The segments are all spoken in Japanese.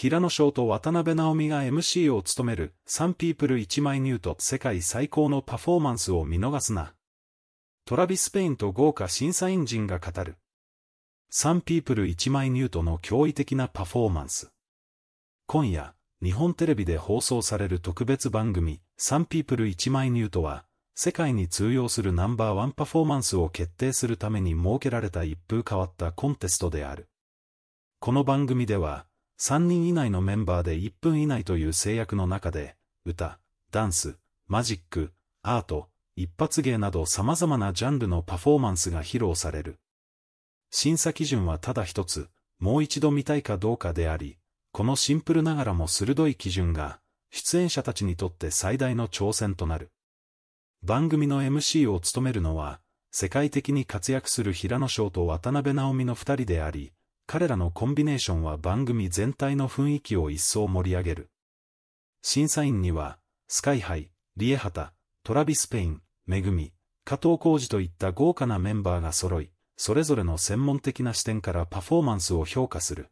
平野翔と渡辺直美が MC を務める、サンピープル1枚ニュート世界最高のパフォーマンスを見逃すな。トラビス・ペインと豪華審査員陣が語る。サンピープル1枚ニュートの驚異的なパフォーマンス。今夜、日本テレビで放送される特別番組、サンピープル1枚ニュートは、世界に通用するナンバーワンパフォーマンスを決定するために設けられた一風変わったコンテストである。この番組では、3人以内のメンバーで1分以内という制約の中で、歌、ダンス、マジック、アート、一発芸など様々なジャンルのパフォーマンスが披露される。審査基準はただ一つ、もう一度見たいかどうかであり、このシンプルながらも鋭い基準が、出演者たちにとって最大の挑戦となる。番組の MC を務めるのは、世界的に活躍する平野翔と渡辺直美の二人であり、彼らのコンビネーションは番組全体の雰囲気を一層盛り上げる。審査員には、スカイハイ、リエハタ、トラビス・ペイン、めぐみ、加藤浩二といった豪華なメンバーが揃い、それぞれの専門的な視点からパフォーマンスを評価する。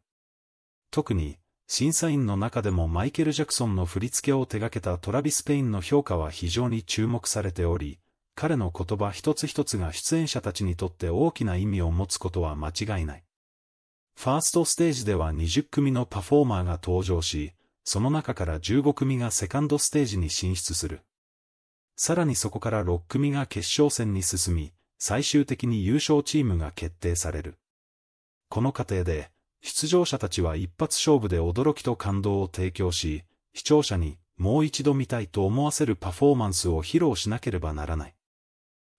特に、審査員の中でもマイケル・ジャクソンの振り付けを手掛けたトラビス・ペインの評価は非常に注目されており、彼の言葉一つ一つが出演者たちにとって大きな意味を持つことは間違いない。ファーストステージでは20組のパフォーマーが登場し、その中から15組がセカンドステージに進出する。さらにそこから6組が決勝戦に進み、最終的に優勝チームが決定される。この過程で、出場者たちは一発勝負で驚きと感動を提供し、視聴者にもう一度見たいと思わせるパフォーマンスを披露しなければならない。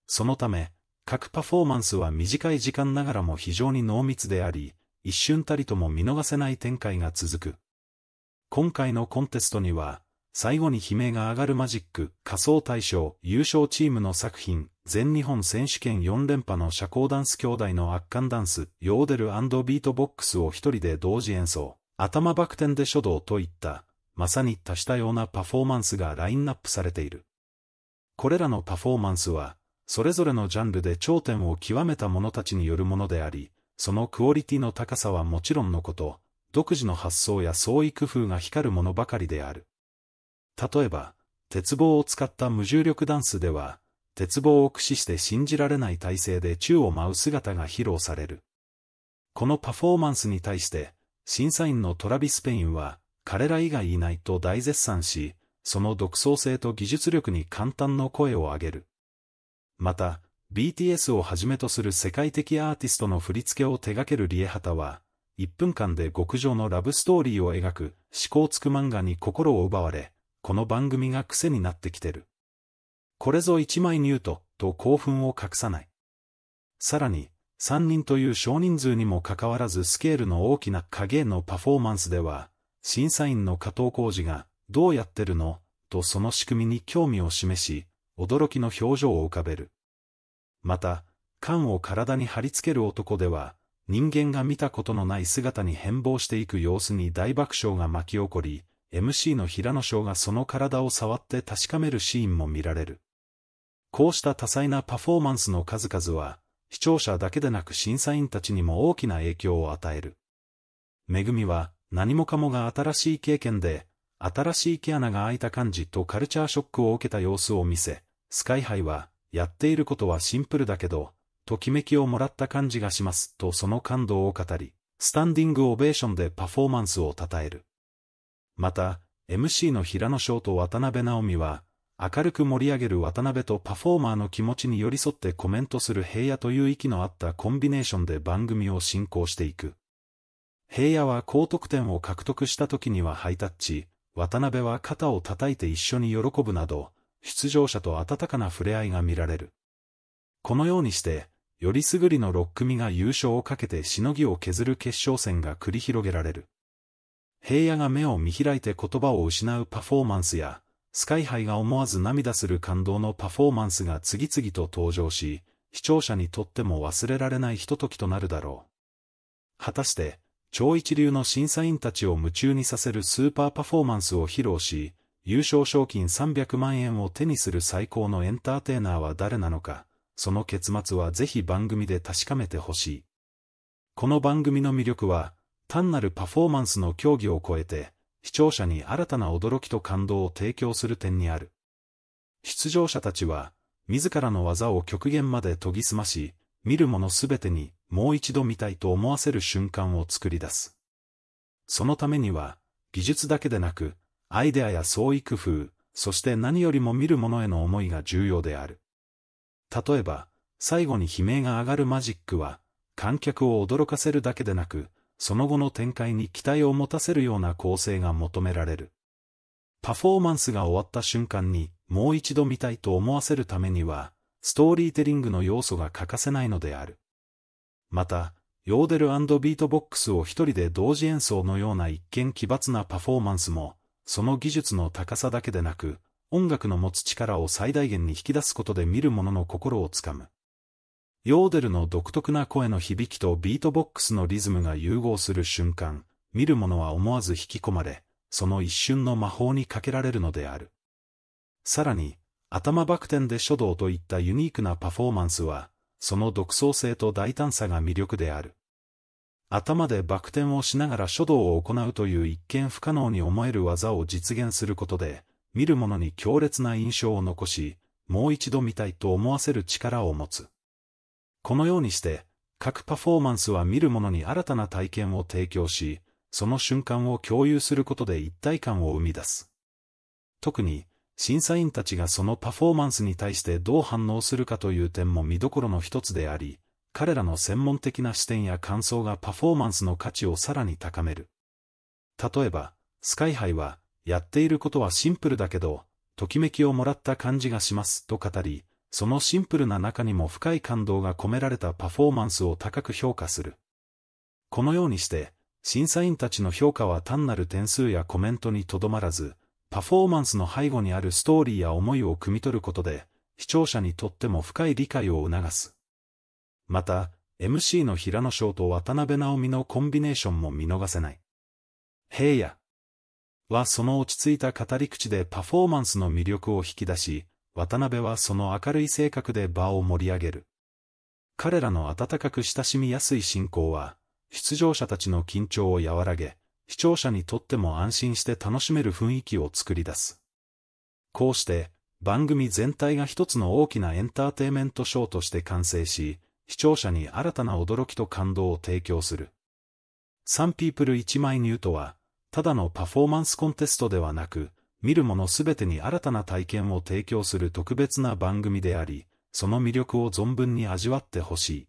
そのため、各パフォーマンスは短い時間ながらも非常に濃密であり、一瞬たりとも見逃せない展開が続く。今回のコンテストには、最後に悲鳴が上がるマジック、仮想大賞、優勝チームの作品、全日本選手権4連覇の社交ダンス兄弟の圧巻ダンス、ヨーデルビートボックスを一人で同時演奏、頭バク転で書道といった、まさに多種多様なパフォーマンスがラインナップされている。これらのパフォーマンスは、それぞれのジャンルで頂点を極めた者たちによるものであり、そのクオリティの高さはもちろんのこと、独自の発想や創意工夫が光るものばかりである。例えば、鉄棒を使った無重力ダンスでは、鉄棒を駆使して信じられない体勢で宙を舞う姿が披露される。このパフォーマンスに対して、審査員のトラビス・ペインは、彼ら以外いないと大絶賛し、その独創性と技術力に簡単の声を上げる。また、BTS をはじめとする世界的アーティストの振り付けを手掛けるリエハタは、1分間で極上のラブストーリーを描く思考つく漫画に心を奪われ、この番組が癖になってきてる。これぞ一枚ニュート、と興奮を隠さない。さらに、3人という少人数にもかかわらずスケールの大きな影のパフォーマンスでは、審査員の加藤浩二が、どうやってるのとその仕組みに興味を示し、驚きの表情を浮かべる。また、缶を体に貼り付ける男では、人間が見たことのない姿に変貌していく様子に大爆笑が巻き起こり、MC の平野翔がその体を触って確かめるシーンも見られる。こうした多彩なパフォーマンスの数々は、視聴者だけでなく審査員たちにも大きな影響を与える。めぐみは、何もかもが新しい経験で、新しい毛穴が開いた感じとカルチャーショックを受けた様子を見せ、スカイハイは、やっていることはシンプルだけど、ときめきをもらった感じがします、とその感動を語り、スタンディングオベーションでパフォーマンスを称える。また、MC の平野翔と渡辺直美は、明るく盛り上げる渡辺とパフォーマーの気持ちに寄り添ってコメントする平野という息のあったコンビネーションで番組を進行していく。平野は高得点を獲得した時にはハイタッチ、渡辺は肩を叩いて一緒に喜ぶなど、出場者と温かな触れ合いが見られる。このようにして、よりすぐりの6組が優勝をかけてしのぎを削る決勝戦が繰り広げられる。平野が目を見開いて言葉を失うパフォーマンスや、スカイハイが思わず涙する感動のパフォーマンスが次々と登場し、視聴者にとっても忘れられないひとときとなるだろう。果たして、超一流の審査員たちを夢中にさせるスーパーパフォーマンスを披露し、優勝賞金300万円を手にする最高のエンターテイナーは誰なのか、その結末はぜひ番組で確かめてほしい。この番組の魅力は、単なるパフォーマンスの競技を超えて、視聴者に新たな驚きと感動を提供する点にある。出場者たちは、自らの技を極限まで研ぎ澄まし、見るものすべてにもう一度見たいと思わせる瞬間を作り出す。そのためには、技術だけでなく、アイデアや創意工夫、そして何よりも見る者への思いが重要である。例えば、最後に悲鳴が上がるマジックは、観客を驚かせるだけでなく、その後の展開に期待を持たせるような構成が求められる。パフォーマンスが終わった瞬間に、もう一度見たいと思わせるためには、ストーリーテリングの要素が欠かせないのである。また、ヨーデルビートボックスを一人で同時演奏のような一見奇抜なパフォーマンスも、その技術の高さだけでなく、音楽の持つ力を最大限に引き出すことで見る者の心をつかむ。ヨーデルの独特な声の響きとビートボックスのリズムが融合する瞬間、見る者は思わず引き込まれ、その一瞬の魔法にかけられるのである。さらに、頭バク転で書道といったユニークなパフォーマンスは、その独創性と大胆さが魅力である。頭でバク転をしながら書道を行うという一見不可能に思える技を実現することで、見る者に強烈な印象を残し、もう一度見たいと思わせる力を持つ。このようにして、各パフォーマンスは見る者に新たな体験を提供し、その瞬間を共有することで一体感を生み出す。特に、審査員たちがそのパフォーマンスに対してどう反応するかという点も見どころの一つであり、彼らの専門的な視点や感想がパフォーマンスの価値をさらに高める。例えば、スカイハイは、やっていることはシンプルだけど、ときめきをもらった感じがしますと語り、そのシンプルな中にも深い感動が込められたパフォーマンスを高く評価する。このようにして、審査員たちの評価は単なる点数やコメントにとどまらず、パフォーマンスの背後にあるストーリーや思いを汲み取ることで、視聴者にとっても深い理解を促す。また、MC の平野翔と渡辺直美のコンビネーションも見逃せない。平野はその落ち着いた語り口でパフォーマンスの魅力を引き出し、渡辺はその明るい性格で場を盛り上げる。彼らの温かく親しみやすい進行は、出場者たちの緊張を和らげ、視聴者にとっても安心して楽しめる雰囲気を作り出す。こうして、番組全体が一つの大きなエンターテイメントショーとして完成し、視聴者に新たな驚きと感動を提供する。サンピープル1枚ニューとは、ただのパフォーマンスコンテストではなく、見るものすべてに新たな体験を提供する特別な番組であり、その魅力を存分に味わってほしい。